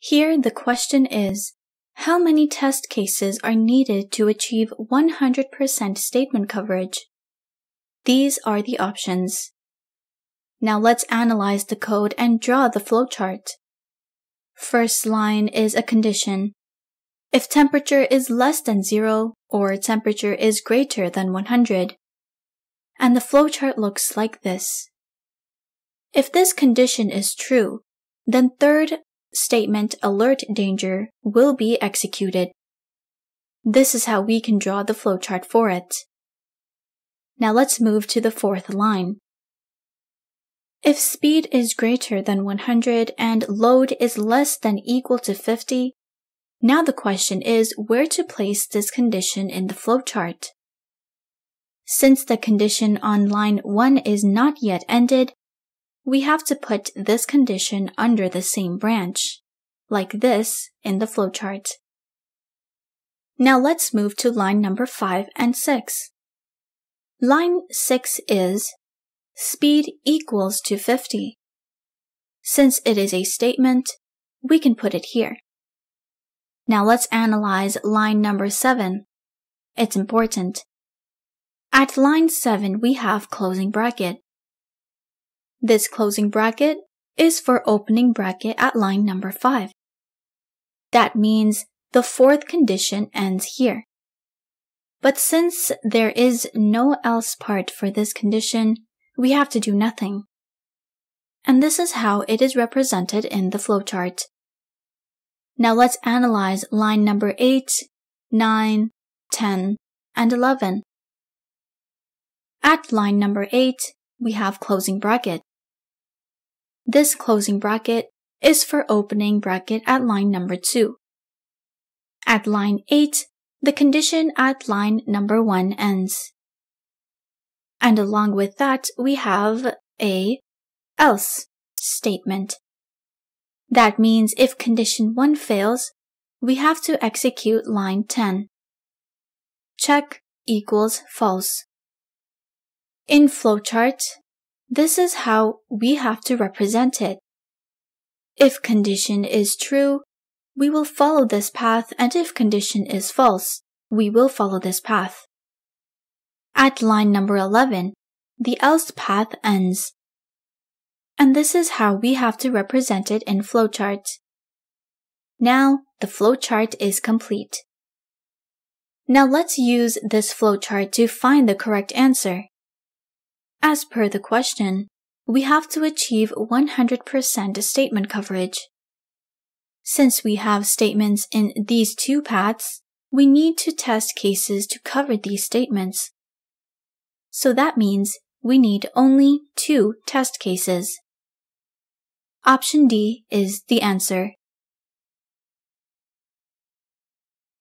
Here, the question is, how many test cases are needed to achieve 100% statement coverage? These are the options. Now let's analyze the code and draw the flowchart. First line is a condition. If temperature is less than zero or temperature is greater than 100. And the flowchart looks like this. If this condition is true, then third statement alert danger will be executed. This is how we can draw the flowchart for it. Now let's move to the fourth line. If speed is greater than 100 and load is less than equal to 50, now the question is where to place this condition in the flowchart. Since the condition on line 1 is not yet ended, we have to put this condition under the same branch, like this in the flowchart. Now let's move to line number 5 and 6. Line 6 is speed equals to 50. Since it is a statement, we can put it here. Now let's analyze line number 7. It's important. At line 7 we have closing bracket. This closing bracket is for opening bracket at line number 5. That means the fourth condition ends here. But since there is no else part for this condition, we have to do nothing. And this is how it is represented in the flowchart. Now let's analyze line number 8, 9, 10, and 11. At line number 8, we have closing bracket. This closing bracket is for opening bracket at line number 2. At line 8, the condition at line number 1 ends. And along with that, we have a else statement. That means if condition 1 fails, we have to execute line 10. Check equals false. In flowchart, this is how we have to represent it. If condition is true, we will follow this path, and if condition is false, we will follow this path. At line number 11, the else path ends. And this is how we have to represent it in flowchart. Now, the flowchart is complete. Now let's use this flowchart to find the correct answer. As per the question, we have to achieve 100% statement coverage. Since we have statements in these two paths, we need to test cases to cover these statements. So that means we need only two test cases. Option D is the answer.